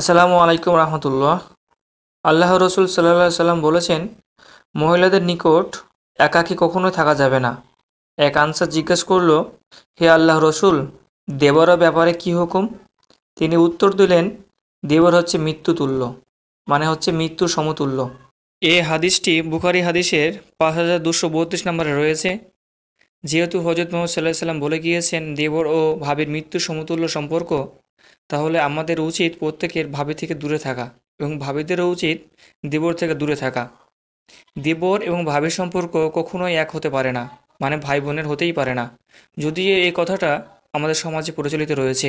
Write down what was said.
আসসালামু আলাইকুম রহমতুল্লাহ আল্লাহ রসুল সাল্লা সাল্লাম বলেছেন মহিলাদের নিকট একাকি কখনোই থাকা যাবে না এক আনসার জিজ্ঞেস করল হে আল্লাহ রসুল দেবর ব্যাপারে কি হুকুম তিনি উত্তর দিলেন দেবর হচ্ছে মৃত্যুতুল্য মানে হচ্ছে মৃত্যু সমতুল্য এ হাদিসটি বুখারি হাদিসের পাঁচ হাজার দুশো বত্রিশ নম্বরে রয়েছে যেহেতু হজরত মোহাম্মদ সাল্লাহ সাল্লাম বলে গিয়েছেন দেবর ও ভাবির মৃত্যু সমতুল্য সম্পর্ক তাহলে আমাদের উচিত প্রত্যেকের ভাবি থেকে দূরে থাকা এবং ভাবিদেরও উচিত দেবর থেকে দূরে থাকা দেবর এবং ভাবির সম্পর্ক কখনোই এক হতে পারে না মানে ভাই বোনের হতেই পারে না যদিও এই কথাটা আমাদের সমাজে প্রচলিত রয়েছে